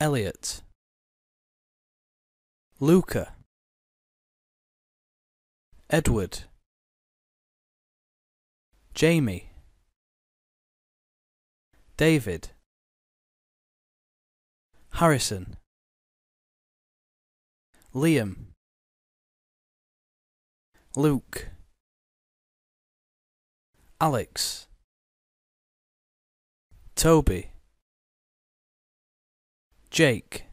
Elliot Luca Edward Jamie David Harrison Liam Luke Alex Toby Jake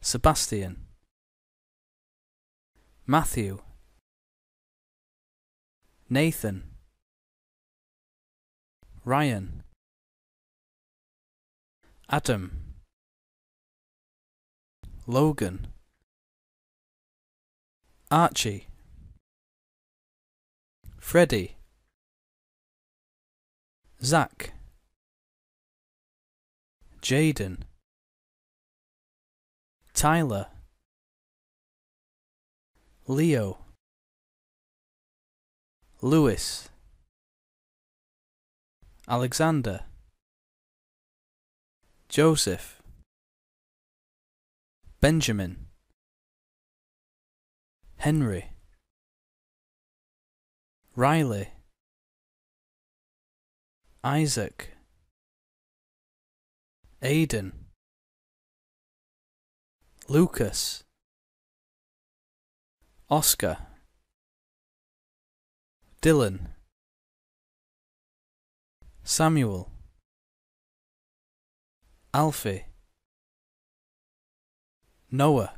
Sebastian Matthew Nathan Ryan Adam Logan Archie Freddie Zach Jaden Tyler Leo Lewis Alexander Joseph Benjamin Henry Riley Isaac Aidan, Lucas, Oscar, Dylan, Samuel, Alfie, Noah,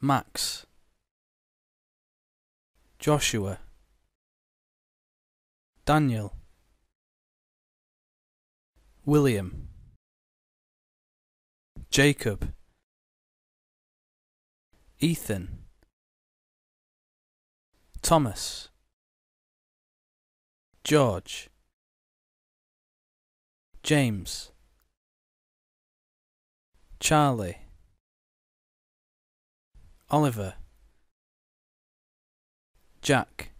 Max, Joshua, Daniel, William, Jacob, Ethan, Thomas, George, James, Charlie, Oliver, Jack,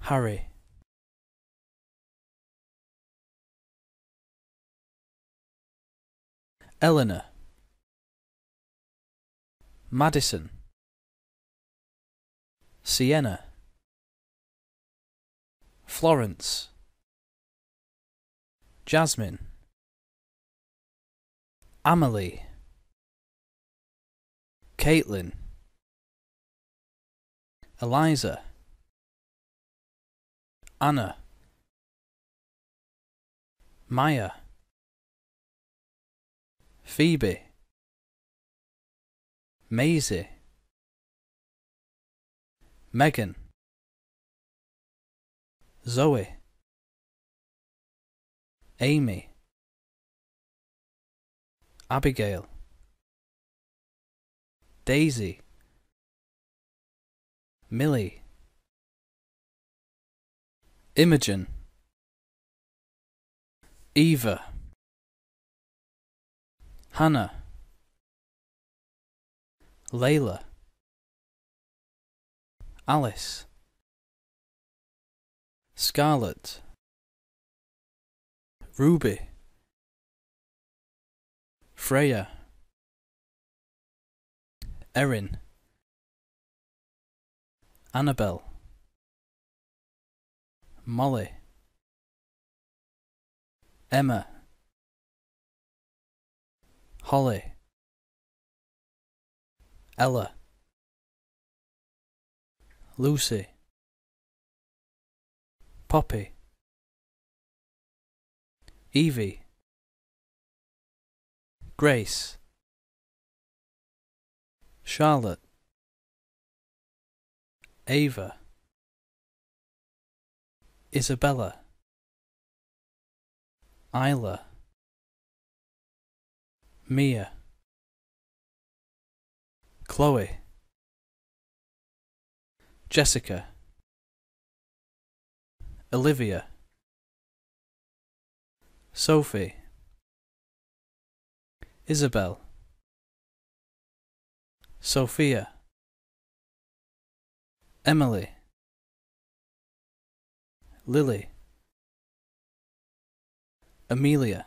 Harry. Eleanor Madison Sienna Florence Jasmine Amelie Caitlin Eliza Anna Maya Phoebe Maisie Megan Zoe Amy Abigail Daisy Millie Imogen Eva Hannah, Layla, Alice, Scarlet, Ruby, Freya, Erin, Annabel, Molly, Emma. Holly, Ella, Lucy, Poppy, Evie, Grace, Charlotte, Ava, Isabella, Isla. Mia, Chloe, Jessica, Olivia, Sophie, Isabel, Sophia, Emily, Lily, Amelia